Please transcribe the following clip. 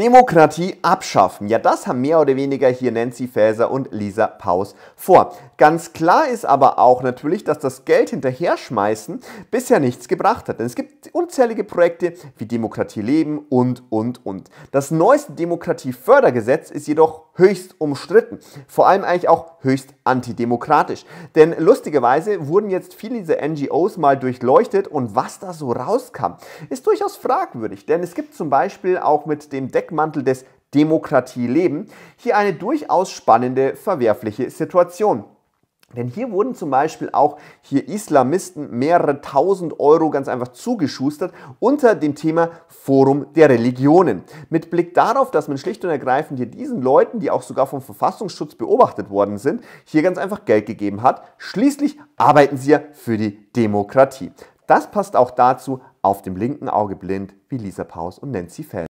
Demokratie abschaffen. Ja, das haben mehr oder weniger hier Nancy Faeser und Lisa Paus vor. Ganz klar ist aber auch natürlich, dass das Geld hinterher schmeißen bisher nichts gebracht hat. Denn es gibt unzählige Projekte wie Demokratie leben und, und, und. Das neueste Demokratiefördergesetz ist jedoch höchst umstritten, vor allem eigentlich auch höchst antidemokratisch. Denn lustigerweise wurden jetzt viele dieser NGOs mal durchleuchtet und was da so rauskam, ist durchaus fragwürdig, denn es gibt zum Beispiel auch mit dem Deckmantel des Demokratie leben, hier eine durchaus spannende, verwerfliche Situation. Denn hier wurden zum Beispiel auch hier Islamisten mehrere tausend Euro ganz einfach zugeschustert unter dem Thema Forum der Religionen. Mit Blick darauf, dass man schlicht und ergreifend hier diesen Leuten, die auch sogar vom Verfassungsschutz beobachtet worden sind, hier ganz einfach Geld gegeben hat. Schließlich arbeiten sie ja für die Demokratie. Das passt auch dazu auf dem linken Auge blind wie Lisa Paus und Nancy Fell.